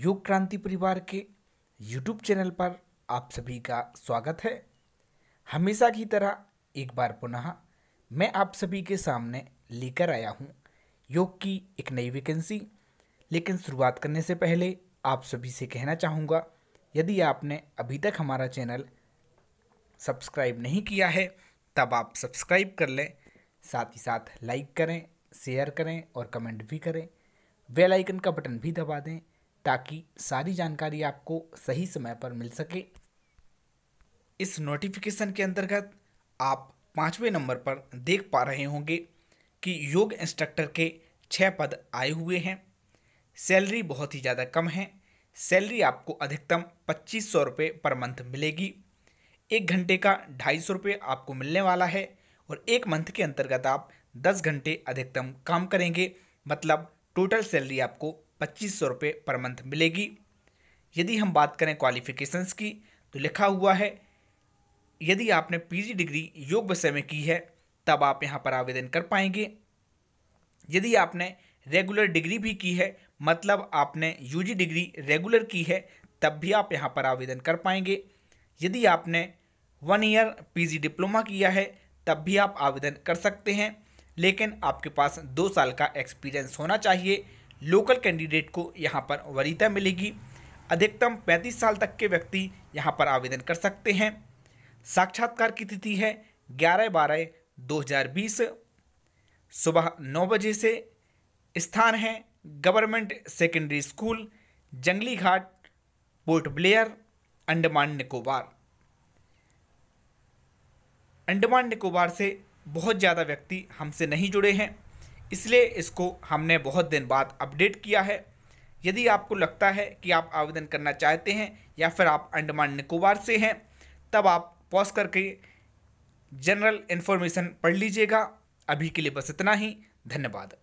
योग क्रांति परिवार के यूट्यूब चैनल पर आप सभी का स्वागत है हमेशा की तरह एक बार पुनः मैं आप सभी के सामने लेकर आया हूँ योग की एक नई वैकेंसी लेकिन शुरुआत करने से पहले आप सभी से कहना चाहूँगा यदि आपने अभी तक हमारा चैनल सब्सक्राइब नहीं किया है तब आप सब्सक्राइब कर लें साथ ही साथ लाइक करें शेयर करें और कमेंट भी करें बेल आइकन का बटन भी दबा दें ताकि सारी जानकारी आपको सही समय पर मिल सके इस नोटिफिकेशन के अंतर्गत आप पाँचवें नंबर पर देख पा रहे होंगे कि योग इंस्ट्रक्टर के छः पद आए हुए हैं सैलरी बहुत ही ज़्यादा कम है सैलरी आपको अधिकतम पच्चीस सौ रुपये पर मंथ मिलेगी एक घंटे का ढाई सौ रुपये आपको मिलने वाला है और एक मंथ के अंतर्गत आप दस घंटे अधिकतम काम करेंगे मतलब टोटल सैलरी आपको पच्चीस सौ रुपये पर मंथ मिलेगी यदि हम बात करें क्वालिफिकेशंस की तो लिखा हुआ है यदि आपने पीजी डिग्री योग विषय में की है तब आप यहाँ पर आवेदन कर पाएंगे यदि आपने रेगुलर डिग्री भी की है मतलब आपने यूजी डिग्री रेगुलर की है तब भी आप यहाँ पर आवेदन कर पाएंगे यदि आपने वन ईयर पीजी डिप्लोमा किया है तब भी आप आवेदन कर सकते हैं लेकिन आपके पास दो साल का एक्सपीरियंस होना चाहिए लोकल कैंडिडेट को यहाँ पर वरीता मिलेगी अधिकतम 35 साल तक के व्यक्ति यहाँ पर आवेदन कर सकते हैं साक्षात्कार की तिथि है ग्यारह बारह 2020 सुबह नौ बजे से स्थान है government secondary school Junglighat Port Blair Andaman Nicobar Andaman Nicobar से बहुत ज़्यादा व्यक्ति हमसे नहीं जुड़े हैं इसलिए इसको हमने बहुत दिन बाद अपडेट किया है यदि आपको लगता है कि आप आवेदन करना चाहते हैं या फिर आप अंडमान निकोबार से हैं तब आप पॉज करके जनरल इन्फॉर्मेशन पढ़ लीजिएगा अभी के लिए बस इतना ही धन्यवाद